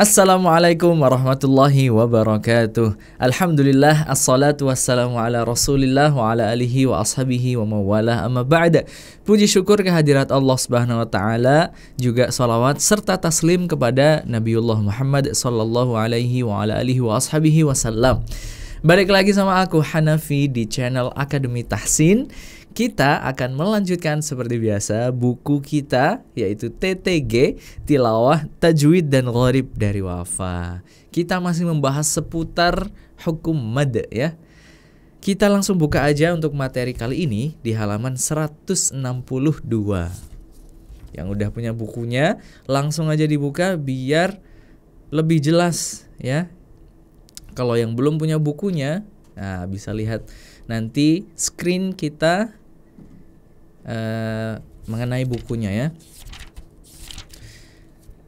Assalamualaikum warahmatullahi wabarakatuh Alhamdulillah Assalatu wassalamu ala rasulillah Wa ala alihi wa ashabihi wa mawala amma ba'da Puji syukur kehadirat Allah subhanahu wa ta'ala Juga salawat serta taslim kepada Nabiullah Muhammad Sallallahu alaihi wa ala alihi wa ashabihi wasallam Balik lagi sama aku Hanafi di channel Akademi Tahsin. Kita akan melanjutkan seperti biasa buku kita yaitu TTG Tilawah Tajwid dan Gharib dari Wafa. Kita masih membahas seputar hukum mad ya. Kita langsung buka aja untuk materi kali ini di halaman 162. Yang udah punya bukunya langsung aja dibuka biar lebih jelas ya kalau yang belum punya bukunya, nah bisa lihat nanti screen kita uh, mengenai bukunya ya.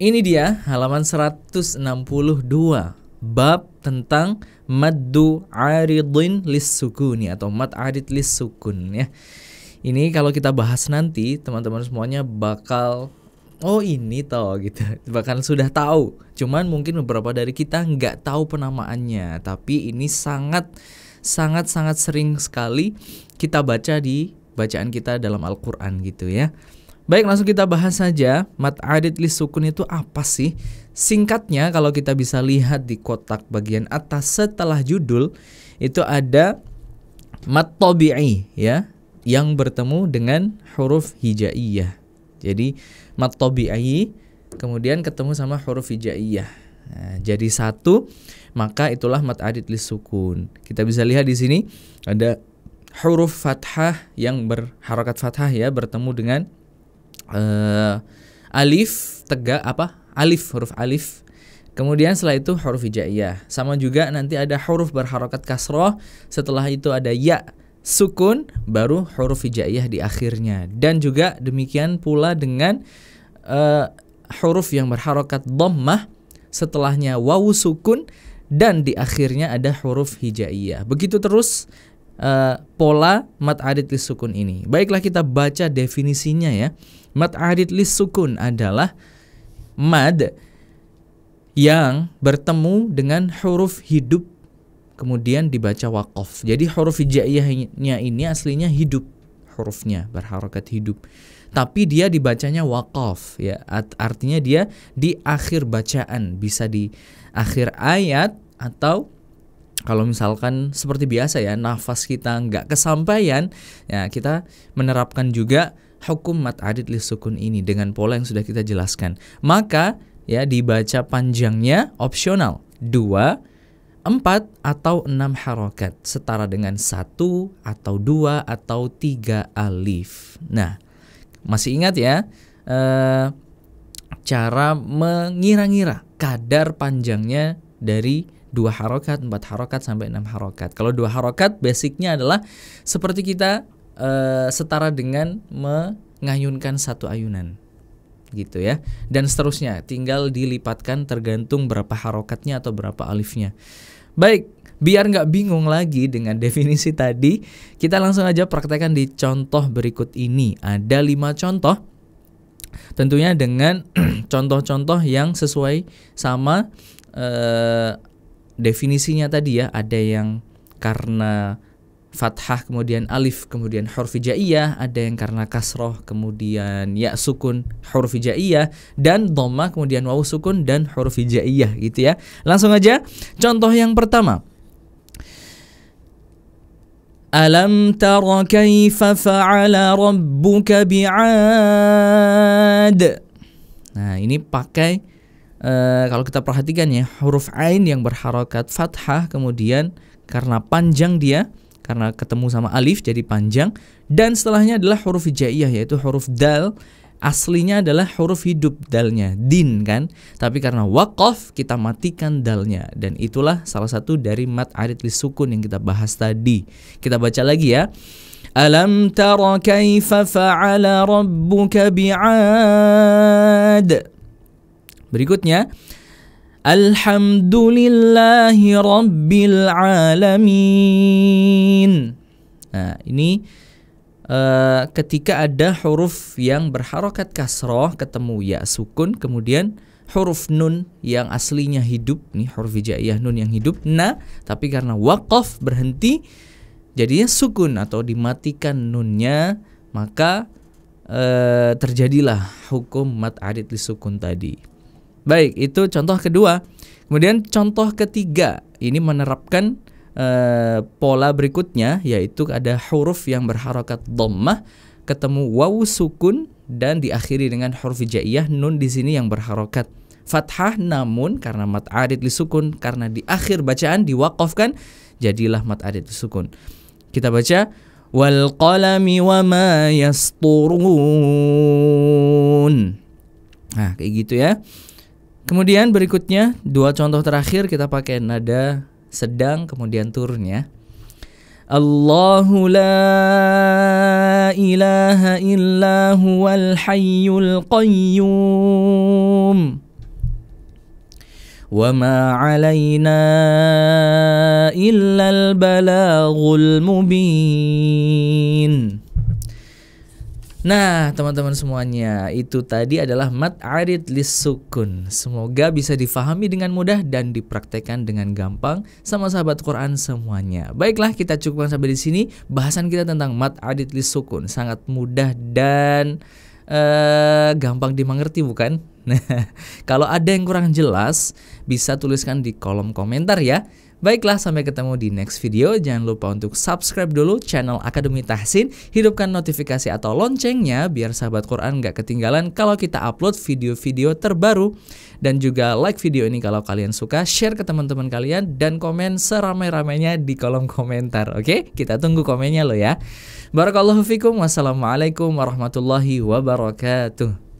Ini dia halaman 162 bab tentang maddu aridin sukun atau mad arid lis sukun ya. Ini kalau kita bahas nanti teman-teman semuanya bakal oh ini toh gitu bahkan sudah tahu cuman mungkin beberapa dari kita nggak tahu penamaannya tapi ini sangat sangat sangat sering sekali kita baca di bacaan kita dalam Al-Quran gitu ya baik langsung kita bahas saja mat'adid li sukun itu apa sih singkatnya kalau kita bisa lihat di kotak bagian atas setelah judul itu ada mat ya yang bertemu dengan huruf hijaiyah jadi mat tabi'i kemudian ketemu sama huruf hijaiyah. Nah, jadi satu maka itulah mat adid lisukun. Kita bisa lihat di sini ada huruf fathah yang berharokat fathah ya bertemu dengan uh, alif tegak apa alif huruf alif kemudian setelah itu huruf hijaiyah sama juga nanti ada huruf berharokat kasroh setelah itu ada ya sukun baru huruf hijaiyah di akhirnya dan juga demikian pula dengan uh, huruf yang berharokat dhammah setelahnya wawu sukun dan di akhirnya ada huruf hijaiyah begitu terus uh, pola mat adid lis sukun ini baiklah kita baca definisinya ya mat adid lis sukun adalah mad yang bertemu dengan huruf hidup kemudian dibaca wakof. Jadi huruf hijaiyahnya ini aslinya hidup hurufnya berharokat hidup. Tapi dia dibacanya wakof ya artinya dia di akhir bacaan bisa di akhir ayat atau kalau misalkan seperti biasa ya nafas kita nggak kesampaian ya kita menerapkan juga hukum mat li sukun ini dengan pola yang sudah kita jelaskan maka ya dibaca panjangnya opsional dua empat atau enam harokat setara dengan satu atau dua atau tiga alif. Nah, masih ingat ya eh, cara mengira-ngira kadar panjangnya dari dua harokat, empat harokat sampai enam harokat. Kalau dua harokat basicnya adalah seperti kita eh, setara dengan mengayunkan satu ayunan gitu ya dan seterusnya tinggal dilipatkan tergantung berapa harokatnya atau berapa alifnya baik biar nggak bingung lagi dengan definisi tadi kita langsung aja praktekkan di contoh berikut ini ada lima contoh tentunya dengan contoh-contoh yang sesuai sama eh, definisinya tadi ya ada yang karena fathah kemudian alif kemudian huruf hijaiyah ada yang karena kasroh kemudian ya sukun huruf hijaiyah dan dhamma kemudian wawu sukun dan huruf hijaiyah gitu ya langsung aja contoh yang pertama Alam tara kaifa fa'ala rabbuka bi'ad Nah ini pakai uh, kalau kita perhatikan ya huruf ain yang berharokat fathah kemudian karena panjang dia karena ketemu sama alif jadi panjang dan setelahnya adalah huruf hijaiyah yaitu huruf dal aslinya adalah huruf hidup dalnya din kan tapi karena wakaf kita matikan dalnya dan itulah salah satu dari mat arid sukun yang kita bahas tadi kita baca lagi ya alam tara kaifa fa'ala rabbuka bi'ad berikutnya Alhamdulillahi Alamin Nah, ini e, ketika ada huruf yang berharokat kasroh ketemu ya sukun kemudian huruf nun yang aslinya hidup nih huruf hijaiyah nun yang hidup nah tapi karena wakaf berhenti jadinya sukun atau dimatikan nunnya maka e, terjadilah hukum mat arid li sukun tadi. Baik, itu contoh kedua. Kemudian contoh ketiga ini menerapkan Eh, pola berikutnya yaitu ada huruf yang berharokat dhammah ketemu wawu sukun dan diakhiri dengan huruf hijaiyah nun di sini yang berharokat fathah namun karena mat arid li sukun karena di akhir bacaan diwakafkan jadilah mat arid li sukun kita baca wal qalami wa ma yasturun nah kayak gitu ya kemudian berikutnya dua contoh terakhir kita pakai nada sedang kemudian turunnya Allahu la ilaha illa huwal hayyul qayyum وما علينا إلا البلاغ المبين Nah, teman-teman semuanya, itu tadi adalah mat arid lisukun. Semoga bisa difahami dengan mudah dan dipraktekkan dengan gampang sama sahabat Quran semuanya. Baiklah, kita cukupkan sampai di sini bahasan kita tentang mat arid lisukun. Sangat mudah dan uh, gampang dimengerti bukan? Nah, kalau ada yang kurang jelas, bisa tuliskan di kolom komentar ya. Baiklah, sampai ketemu di next video. Jangan lupa untuk subscribe dulu channel Akademi Tahsin, hidupkan notifikasi atau loncengnya biar sahabat Quran nggak ketinggalan kalau kita upload video-video terbaru. Dan juga like video ini kalau kalian suka, share ke teman-teman kalian, dan komen seramai-ramainya di kolom komentar, oke? Kita tunggu komennya lo ya. Barakallahu fikum, wassalamualaikum warahmatullahi wabarakatuh.